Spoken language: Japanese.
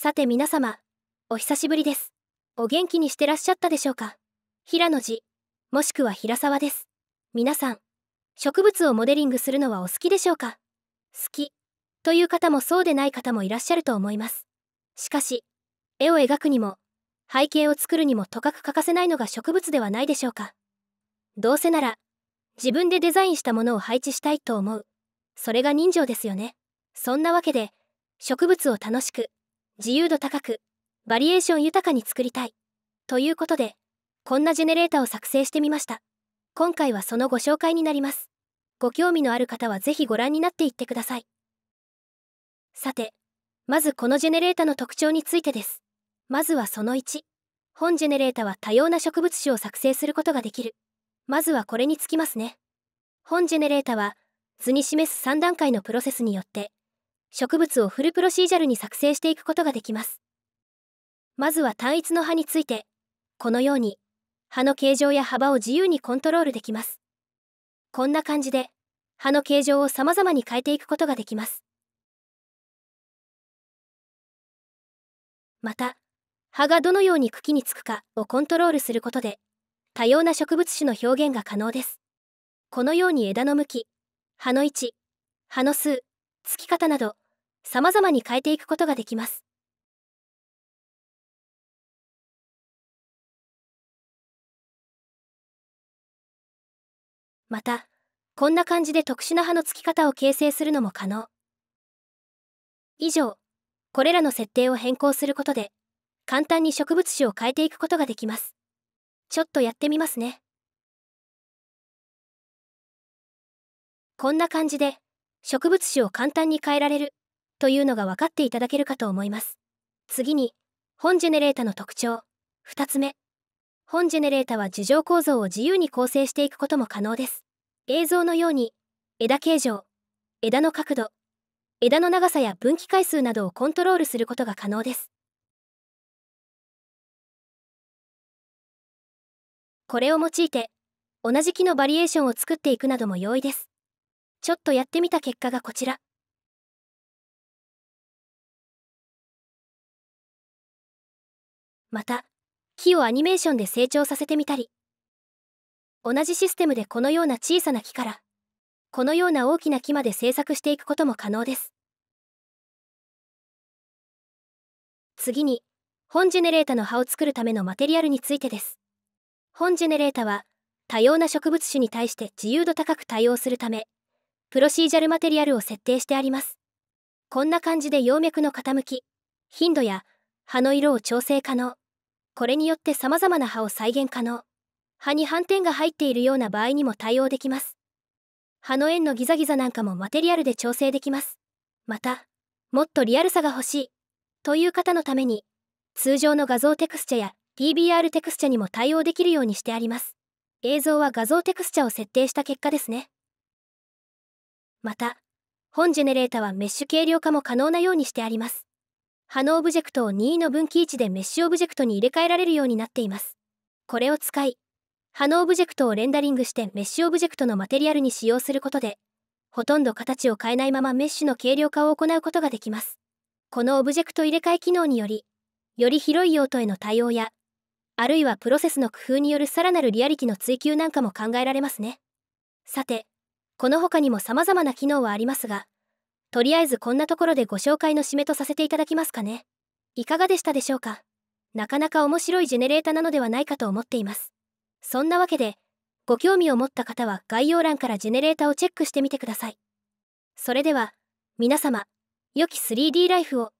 さて皆様、お久しぶりです。お元気にしてらっしゃったでしょうか平野寺、もしくは平沢です。皆さん、植物をモデリングするのはお好きでしょうか好き、という方もそうでない方もいらっしゃると思います。しかし、絵を描くにも、背景を作るにもとかく欠かせないのが植物ではないでしょうか。どうせなら、自分でデザインしたものを配置したいと思う。それが人情ですよね。そんなわけで、植物を楽しく、自由度高く、バリエーション豊かに作りたい。ということで、こんなジェネレータを作成してみました。今回はそのご紹介になります。ご興味のある方は是非ご覧になっていってください。さて、まずこのジェネレータの特徴についてです。まずはその1。本ジェネレータは多様な植物種を作成することができる。まずはこれにつきますね。本ジェネレータは図に示す3段階のプロセスによって植物をフルプロシージャルに作成していくことができます。まずは単一の葉について、このように、葉の形状や幅を自由にコントロールできます。こんな感じで、葉の形状を様々に変えていくことができます。また、葉がどのように茎につくかをコントロールすることで、多様な植物種の表現が可能です。このように枝の向き、葉の位置、葉の数、付き方など様々に変えていくことができます。また、こんな感じで特殊な葉の付き方を形成するのも可能。以上、これらの設定を変更することで、簡単に植物種を変えていくことができます。ちょっとやってみますね。こんな感じで、植物種を簡単に変えられるというのが分かっていただけるかと思います。次に、本ジェネレータの特徴。2つ目。本ジェネレータは樹状構造を自由に構成していくことも可能です。映像のように、枝形状、枝の角度、枝の長さや分岐回数などをコントロールすることが可能です。これを用いて、同じ木のバリエーションを作っていくなども容易です。ちょっとやってみた結果がこちら。また、木をアニメーションで成長させてみたり、同じシステムでこのような小さな木から、このような大きな木まで制作していくことも可能です。次に、本ジェネレータの葉を作るためのマテリアルについてです。本ジェネレータは、多様な植物種に対して自由度高く対応するため、プロシージャルマテリアルを設定してあります。こんな感じで葉脈の傾き、頻度や葉の色を調整可能。これによって様々な葉を再現可能。葉に斑点が入っているような場合にも対応できます。葉の円のギザギザなんかもマテリアルで調整できます。また、もっとリアルさが欲しいという方のために、通常の画像テクスチャや PBR テクスチャにも対応できるようにしてあります。映像は画像テクスチャを設定した結果ですね。また、本ジェネレータはメッシュ軽量化も可能なようにしてあります。ノーオブジェクトを任意の分岐位置でメッシュオブジェクトに入れ替えられるようになっています。これを使い、ノーオブジェクトをレンダリングしてメッシュオブジェクトのマテリアルに使用することで、ほとんど形を変えないままメッシュの軽量化を行うことができます。このオブジェクト入れ替え機能により、より広い用途への対応や、あるいはプロセスの工夫によるさらなるリアリティの追求なんかも考えられますね。さて、この他にも様々な機能はありますが、とりあえずこんなところでご紹介の締めとさせていただきますかね。いかがでしたでしょうかなかなか面白いジェネレータなのではないかと思っています。そんなわけで、ご興味を持った方は概要欄からジェネレータをチェックしてみてください。それでは、皆様、良き 3D ライフを。